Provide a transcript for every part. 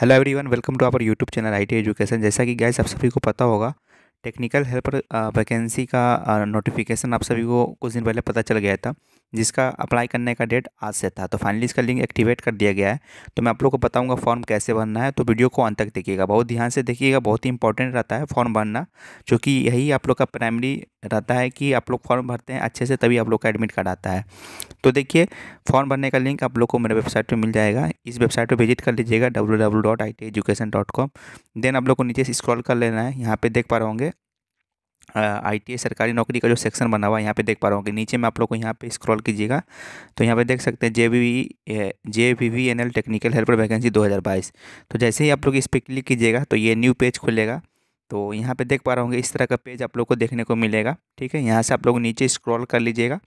hello everyone welcome to our YouTube channel IT education जैसा कि guys आप सभी को पता होगा टेक्निकल हेल्पर वैकेंसी का नोटिफिकेशन uh, आप सभी को कुछ दिन पहले पता चल गया था जिसका अप्लाई करने का डेट आज से था तो फाइनली इसका लिंक एक्टिवेट कर दिया गया है तो मैं आप लोग को बताऊंगा फॉर्म कैसे भरना है तो वीडियो को अंत तक देखिएगा बहुत ध्यान से देखिएगा बहुत ही इंपॉर्टेंट रहता है फॉर्म भरना चूँकि यही आप लोग का प्राइमरी रहता है कि आप लोग फॉर्म भरते हैं अच्छे से तभी आप लोग का एडमिट कार्ड आता है तो देखिए फॉर्म भरने का लिंक आप लोग को मेरे वेबसाइट पर मिल जाएगा इस वेबसाइट पर विजिट कर लीजिएगा W W dot I T education dot com then आप लोग को नीचे स्क्रॉल कर लेना है यहाँ पे देख पा रहे होंगे आई e सरकारी नौकरी का जो सेक्शन बना हुआ है यहाँ पे देख पा रहा हूँ कि नीचे में आप लोग को यहाँ पे स्क्रॉल कीजिएगा तो यहाँ पे देख सकते हैं J V J V V N L technical helper vacancy 2022 तो जैसे ही आप लोग इस पर क्लिक कीजिएगा तो ये न्यू पेज खुलेगा तो यहाँ पे देख पा रहा हूँ इस तरह का पेज आप लोग को देखने को मिलेगा ठीक है यहाँ से आप लोग नीचे स्क्रॉल कर लीजिएगा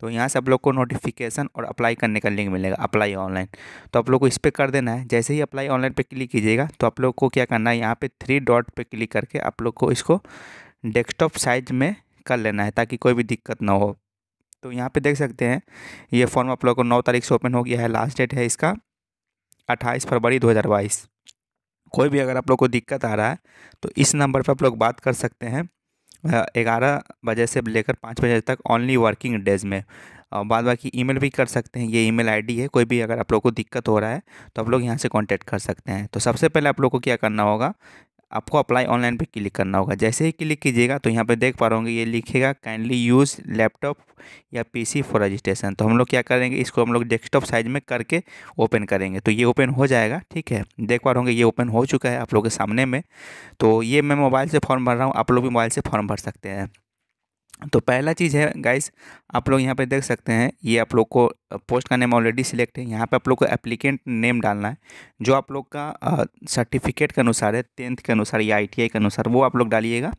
तो यहाँ से आप लोग को नोटिफिकेशन और अप्लाई करने का लिंक मिलेगा अप्लाई ऑनलाइन तो आप लोग को इस पर कर देना है जैसे ही अप्लाई ऑनलाइन पे क्लिक कीजिएगा तो आप लोग को क्या करना है यहाँ पे थ्री डॉट पे क्लिक करके आप लोग को इसको डेस्कटॉप साइज में कर लेना है ताकि कोई भी दिक्कत ना हो तो यहाँ पे देख सकते हैं ये फॉर्म आप लोगों को नौ तारीख से ओपन हो गया है लास्ट डेट है इसका अट्ठाईस फरवरी बाईस कोई भी अगर आप लोग को दिक्कत आ रहा है तो इस नंबर पर आप लोग बात कर सकते हैं ग्यारह बजे से लेकर पाँच बजे तक ओनली वर्किंग डेज में और बाद बाकी ईमेल भी कर सकते हैं ये ईमेल आईडी है कोई भी अगर आप लोग को दिक्कत हो रहा है तो आप लोग यहाँ से कांटेक्ट कर सकते हैं तो सबसे पहले आप लोग को क्या करना होगा आपको अप्लाई ऑनलाइन पे क्लिक करना होगा जैसे ही क्लिक कीजिएगा तो यहाँ पे देख पा रहे ये लिखेगा काइंडली यूज़ लैपटॉप या पीसी फॉर रजिस्ट्रेशन तो हम लोग क्या करेंगे इसको हम लोग डेस्कटॉप साइज में करके ओपन करेंगे तो ये ओपन हो जाएगा ठीक है देख पा रहे ये ओपन हो चुका है आप लोग के सामने में तो ये मैं मोबाइल से फॉर्म भर रहा हूँ आप लोग भी मोबाइल से फॉर्म भर सकते हैं तो पहला चीज़ है गाइस आप लोग यहाँ पे देख सकते हैं ये आप लोग को पोस्ट का नेम ऑलरेडी सिलेक्ट है यहाँ पे आप लोग को एप्लीकेंट नेम डालना है जो आप लोग का सर्टिफिकेट के अनुसार है टेंथ के अनुसार या आई के अनुसार वो आप लोग डालिएगा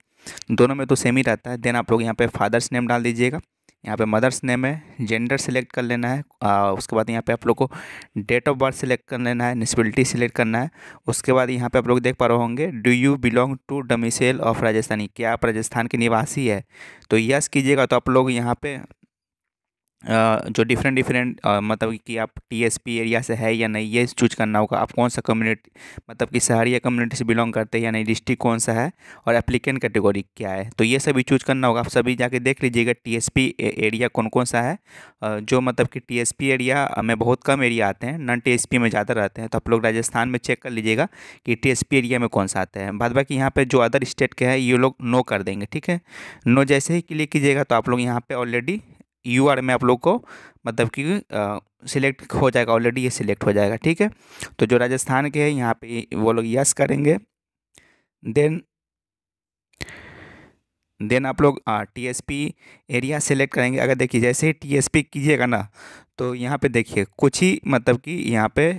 दोनों में तो सेम ही रहता है देन आप लोग यहाँ पे फादर्स नेम डाल दीजिएगा यहाँ पे मदर्स नेम है जेंडर सेलेक्ट कर लेना है आ, उसके बाद यहाँ पे आप लोग को डेट ऑफ बर्थ सेलेक्ट कर लेना है निस्बिलिटी सिलेक्ट करना है उसके बाद यहाँ पे आप लोग देख पा रहे होंगे do you belong to domicile of Rajasthani क्या आप राजस्थान के निवासी है तो यस कीजिएगा तो आप लोग यहाँ पे जो डिफरेंट डिफरेंट मतलब कि आप टीएसपी एरिया से है या नहीं ये चूज करना होगा आप कौन सा कम्युनिटी मतलब कि शहर या कम्युनिटी से बिलोंग करते हैं या नहीं डिस्ट्रिक्ट कौन सा है और एप्लीकेंट कैटेगरी क्या है तो ये सभी चूज करना होगा आप सभी जाके देख लीजिएगा टीएसपी एरिया कौन कौन सा है जो मतलब कि पी एरिया में बहुत कम एरिया आते हैं नॉन पी में ज़्यादा रहते हैं तो आप लोग राजस्थान में चेक कर लीजिएगा कि पी एरिया में कौन सा आता है बाद बाकी यहाँ पर जो अदर स्टेट के हैं ये लोग नो कर देंगे ठीक है नो जैसे ही क्लिक कीजिएगा तो आप लोग यहाँ पर ऑलरेडी यू आर में आप लोग को मतलब कि सिलेक्ट हो जाएगा ऑलरेडी ये सिलेक्ट हो जाएगा ठीक है तो जो राजस्थान के हैं यहाँ पे वो लोग यस करेंगे देन देन आप लोग T S P area select करेंगे अगर देखिए जैसे ही टी एस पी कीजिएगा ना तो यहाँ पे देखिए कुछ ही मतलब कि यहाँ पे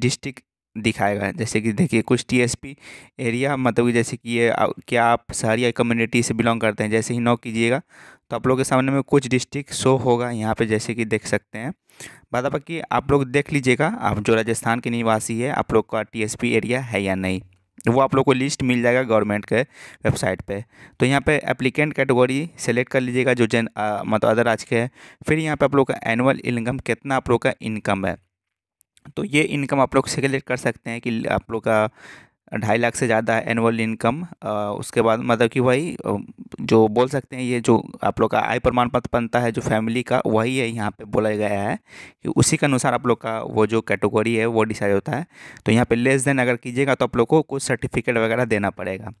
डिस्ट्रिक्ट दिखाएगा जैसे कि देखिए कुछ टीएसपी एरिया मतलब कि जैसे कि ये क्या आप शहर कम्युनिटी से बिलोंग करते हैं जैसे ही नौ कीजिएगा तो आप लोग के सामने में कुछ डिस्ट्रिक्ट शो होगा यहाँ पे जैसे कि देख सकते हैं बाद बाकी आप लोग देख लीजिएगा आप जो राजस्थान के निवासी है आप लोग का टीएसपी एरिया है या नहीं वो आप लोग को लिस्ट मिल जाएगा गवर्नमेंट के वेबसाइट पे तो यहाँ पे एप्लीकेंट कैटेगरी सेलेक्ट कर लीजिएगा जो जन मतलब अदर आज के है फिर यहाँ पे आप लोग का एनुअल इनकम कितना आप लोग का इनकम है तो ये इनकम आप लोग सेलेक्ट कर सकते हैं कि आप लोग का ढाई लाख से ज़्यादा है एनुअल इनकम उसके बाद मतलब कि वही जो बोल सकते हैं ये जो आप लोग का आय प्रमाण पत्र बनता है जो फैमिली का वही है यहाँ पे बोला गया है कि उसी के अनुसार आप लोग का वो जो कैटेगरी है वो डिसाइड होता है तो यहाँ पे लेस देन अगर कीजिएगा तो आप लोग को कुछ सर्टिफिकेट वगैरह देना पड़ेगा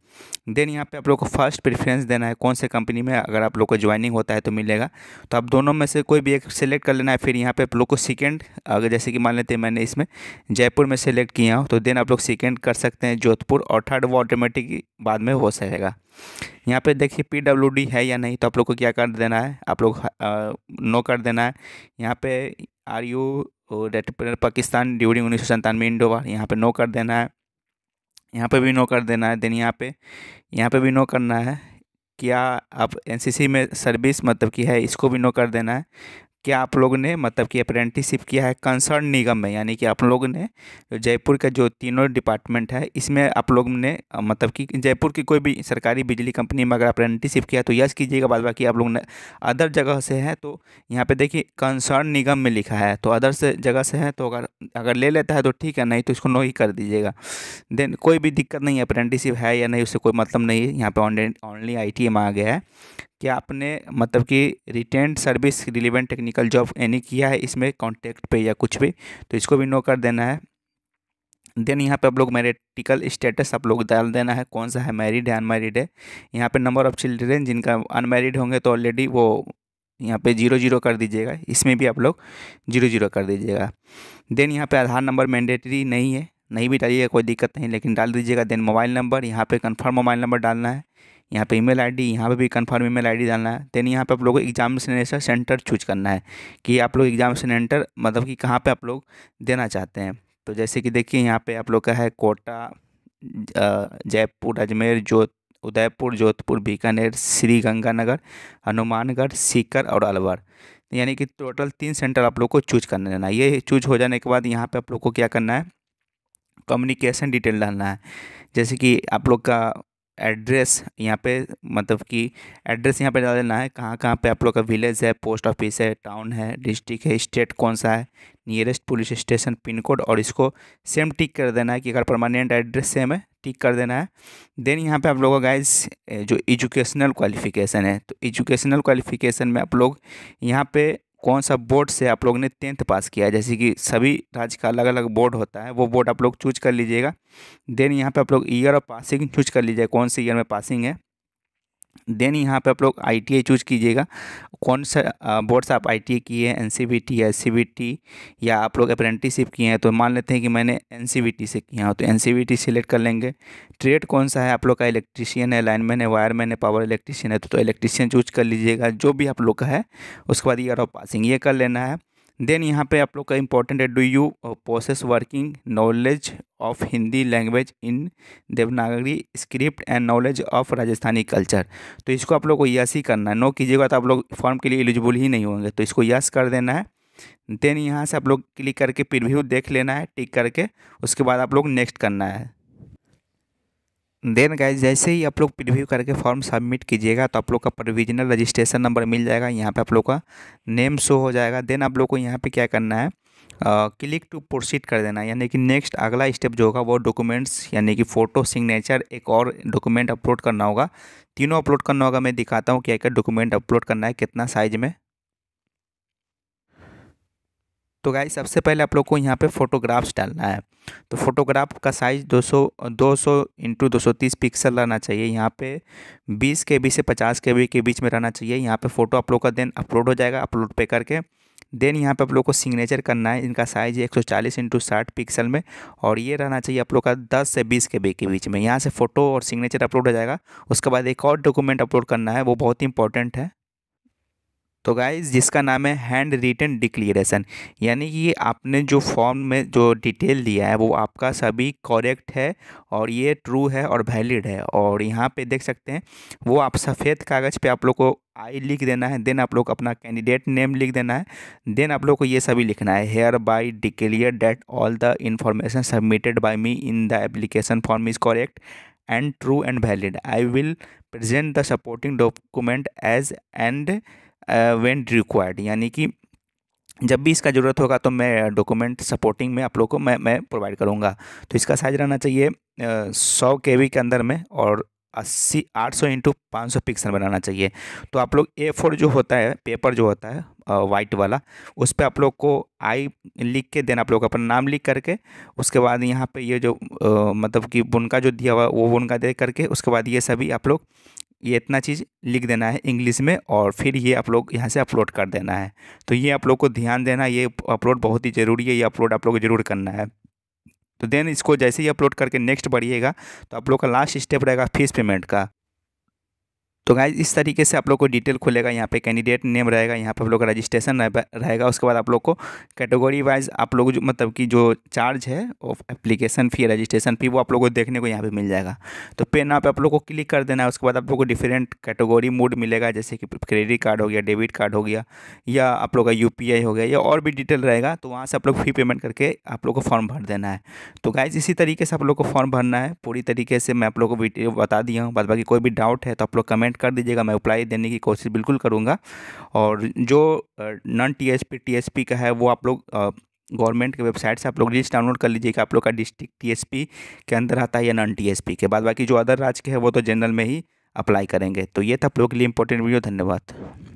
देन यहाँ पे आप लोग को फर्स्ट प्रेफरेंस देना है कौन से कंपनी में अगर आप लोग को ज्वाइनिंग होता है तो मिलेगा तो आप दोनों में से कोई भी एक सेलेक्ट कर लेना है फिर यहाँ पर आप लोग को सेकेंड अगर जैसे कि मान लेते हैं मैंने इसमें जयपुर में सेलेक्ट किया हूँ तो देन आप लोग सेकेंड कर सकते हैं जोधपुर और थर्ड वो ऑटोमेटिक बाद में हो सकेगा यहाँ पे देखिए पी डब्ल्यू डी है या नहीं तो आप लोग को क्या कर देना है आप लोग नो कर देना है यहाँ पे are you date Pakistan during उन्नीस सौ सन्तानवे इंडो वार यहाँ पर नो कर देना है यहाँ पे भी नो कर देना है देन यहाँ पे यहाँ पे भी नो करना है क्या आप एनसीसी में सर्विस मतलब की है इसको भी नो कर देना है कि आप लोग ने मतलब कि अप्रेंटिसशिप किया है कंसर्न निगम में यानी कि आप लोग ने जयपुर का जो तीनों डिपार्टमेंट है इसमें आप लोग ने मतलब कि जयपुर की कोई भी सरकारी बिजली कंपनी में अगर अप्रेंटिसशिप किया तो यस कीजिएगा बाद बाकी आप लोग ने अदर जगह से है तो यहाँ पे देखिए कंसर्न निगम में लिखा है तो अदर से जगह से है तो अगर अगर ले लेता है तो ठीक है नहीं तो इसको नो ही कर दीजिएगा देन कोई भी दिक्कत नहीं है अप्रेंटिसशिप है या नहीं उससे कोई मतलब नहीं है यहाँ पर ऑनली आई टी आ गया है कि आपने मतलब कि retain service relevant technical job यानी किया है इसमें कॉन्टैक्ट पे या कुछ भी तो इसको भी नो कर देना है देन यहाँ पे आप लोग मैरिटिकल स्टेटस आप लोग डाल देना है कौन सा है मैरिड है अनमैरिड है यहाँ पे नंबर ऑफ चिल्ड्रेन जिनका अनमैरिड होंगे तो ऑलरेडी वो यहाँ पे जीरो जीरो कर दीजिएगा इसमें भी आप लोग जीरो जीरो कर दीजिएगा देन यहाँ पे आधार नंबर मैंडेटरी नहीं है नहीं भी डालिएगा कोई दिक्कत नहीं लेकिन डाल दीजिएगा देन मोबाइल नंबर यहाँ पर कन्फर्म मोबाइल नंबर डालना है यहाँ पे ईमेल आईडी यहाँ पर भी कंफर्म ईमेल आईडी डालना है देन यहाँ पे आप लोगों को एग्जामिनेशन सेंटर चूज करना है कि आप लोग एग्जामिनेशन सेंटर मतलब कि कहाँ पे आप लोग देना चाहते हैं तो जैसे कि देखिए यहाँ पे आप लोग का है कोटा जयपुर अजमेर जो उदयपुर जोधपुर बीकानेर श्री गंगानगर हनुमानगढ़ सीकर और अलवर यानी कि टोटल तीन सेंटर आप लोग को चूज करना देना ये चूज हो जाने के बाद यहाँ पर आप लोग को क्या करना है कम्युनिकेशन डिटेल डालना है जैसे कि आप लोग का एड्रेस यहाँ पे मतलब कि एड्रेस यहाँ पे डाल देना है कहाँ कहाँ पे आप लोग का विलेज है पोस्ट ऑफिस है टाउन है डिस्ट्रिक्ट है स्टेट कौन सा है nearest police station pin code और इसको सेम टिक कर देना है कि अगर परमानेंट एड्रेस सेम है टिक कर देना है देन यहाँ पे आप लोगों का गाइज जो एजुकेशनल क्वालिफिकेशन है तो एजुकेशनल क्वालिफिकेशन में आप लोग यहाँ पे कौन सा बोर्ड से आप लोग ने टेंथ पास किया है जैसे कि सभी राज्य का अलग अलग बोर्ड होता है वो बोर्ड आप लोग चूज कर लीजिएगा देन यहाँ पे आप लोग ईयर ऑफ पासिंग चूज कर लीजिए कौन से ईयर में पासिंग है देन यहाँ पे आप लोग आई टी आई चूज कीजिएगा कौन सा बोर्ड से आप आई टी आई किए हैं एन सी बी टी या एस सी बी टी या आप लोग अप्रेंटिसिप किए हैं तो मान लेते हैं कि मैंने एन सी बी टी से किया तो N C B T select कर लेंगे ट्रेड कौन सा है आप लोग का इलेक्ट्रीशियन है लाइनमैन है वायरमैन है पावर इलेक्ट्रीशियन है तो, तो इलेक्ट्रीशियन चूज कर लीजिएगा जो भी आप लोग का है उसके बाद ईयर ऑफ पासिंग ये कर लेना है देन यहाँ पे आप लोग का इम्पोर्टेंट है do you process working knowledge of Hindi language in Devanagari script and knowledge of Rajasthani culture तो इसको आप लोग को यस ही करना है नो कीजिएगा तो आप लोग फॉर्म के लिए एलिजिबल ही नहीं होंगे तो इसको यस कर देना है देन यहाँ से आप लोग क्लिक करके प्रिव्यू देख लेना है टिक करके उसके बाद आप लोग नेक्स्ट करना है देन गाइज जैसे ही आप लोग प्रिव्यू करके फॉर्म सबमिट कीजिएगा तो आप लोग का प्रोविजनल रजिस्ट्रेशन नंबर मिल जाएगा यहाँ पे आप लोग का नेम शो हो जाएगा देन आप लोग को यहाँ पे क्या करना है क्लिक टू प्रोसीड कर देना यानी कि नेक्स्ट अगला स्टेप जो होगा वो डॉक्यूमेंट्स यानी कि फ़ोटो सिग्नेचर एक और डॉक्यूमेंट अपलोड करना होगा तीनों अपलोड करना होगा मैं दिखाता हूँ क्या क्या डॉक्यूमेंट अपलोड करना है कितना साइज में तो गाई सबसे पहले आप लोग को यहाँ पे फोटोग्राफ्स डालना है तो फोटोग्राफ का साइज़ 200 200 इंटू दो पिक्सल रहना चाहिए यहाँ पे 20 के बी से 50 के बी के बीच में रहना चाहिए यहाँ पे फ़ोटो आप लोग का देन अपलोड हो जाएगा अपलोड पे करके देन यहाँ पे आप लोग को सिग्नेचर करना है इनका साइज़ एक सौ चालीस इंटू साठ पिक्सल में और ये रहना चाहिए आप लोग का दस से बीस के बी के बीच में यहाँ से फ़ोटो और सिग्नेचर अपलोड हो जाएगा उसके बाद एक और डॉक्यूमेंट अपलोड करना है वो बहुत ही इंपॉर्टेंट है तो गाइज जिसका नाम है हैंड रिटन डिक्लेरेशन यानी कि आपने जो फॉर्म में जो डिटेल दिया है वो आपका सभी करेक्ट है और ये ट्रू है और वैलिड है और यहाँ पे देख सकते हैं वो आप सफ़ेद कागज़ पे आप लोग को आई लिख देना है देन आप लोग अपना कैंडिडेट नेम लिख देना है देन आप लोग को ये सभी लिखना है hereby declare that all the information submitted by me in the application form is correct and true and valid I will present the supporting document as and when required यानी कि जब भी इसका ज़रूरत होगा तो मैं डॉक्यूमेंट सपोर्टिंग में आप लोग को मैं मैं प्रोवाइड करूँगा तो इसका साइज रहना चाहिए सौ के वी के अंदर में और अस्सी आठ सौ इंटू पाँच सौ पिक्सल बनाना चाहिए तो आप लोग ए फोर जो होता है पेपर जो होता है वाइट वाला उस पर आप लोग को आई लिख के देन आप लोग अपना नाम लिख करके उसके बाद यहाँ पे ये जो आ, मतलब कि बुनका जो दिया हुआ वो बुनका दे करके उसके बाद ये सभी आप लोग ये इतना चीज़ लिख देना है इंग्लिश में और फिर ये आप लोग यहाँ से अपलोड कर देना है तो ये आप लोग को ध्यान देना ये अपलोड बहुत ही ज़रूरी है ये अपलोड आप लोग को ज़रूर करना है तो देन इसको जैसे ही अपलोड करके नेक्स्ट बढ़िएगा तो आप लोग का लास्ट स्टेप रहेगा फीस पेमेंट का तो गाइज इस तरीके से आप लोग को डिटेल खुलेगा यहाँ पे कैंडिडेट नेम रहेगा यहाँ पे आप लोग का रजिस्ट्रेशन रहेगा उसके बाद आप लोग को कैटेगरी वाइज आप लोग मतलब कि जो चार्ज है of application fee registration fee वो आप लोग को देखने को यहाँ पे मिल जाएगा तो पे नाम पे आप लोग को क्लिक कर देना है उसके बाद आप लोग को डिफरेंट कैटेगरी मोड मिलेगा जैसे कि क्रेडिट कार्ड हो गया डेबिट कार्ड हो गया या आप लोग का यू हो गया या और भी डिटेल रहेगा तो वहाँ से आप लोग फ़ी पेमेंट करके आप लोग को फॉर्म भर देना है तो गाइज इसी तरीके से आप लोग को फॉर्म भरना है पूरी तरीके से मैं आप लोग को बता दिया हूँ बाद बाकी कोई भी डाउट है तो आप लोग कमेंट कमेंट कर दीजिएगा मैं अप्लाई देने की कोशिश बिल्कुल करूँगा और जो non T S P T S P का है वो आप लोग गवर्नमेंट के वेबसाइट से आप लोग लिस्ट डाउनलोड कर लीजिए कि आप लोग का डिस्ट्रिक्ट पी के अंदर आता है या नॉन पी के बाद बाकी जो अदर राज्य के हैं वो तो जनरल में ही अप्लाई करेंगे तो ये था आप लोगों के लिए इंपॉर्टेंट वीडियो धन्यवाद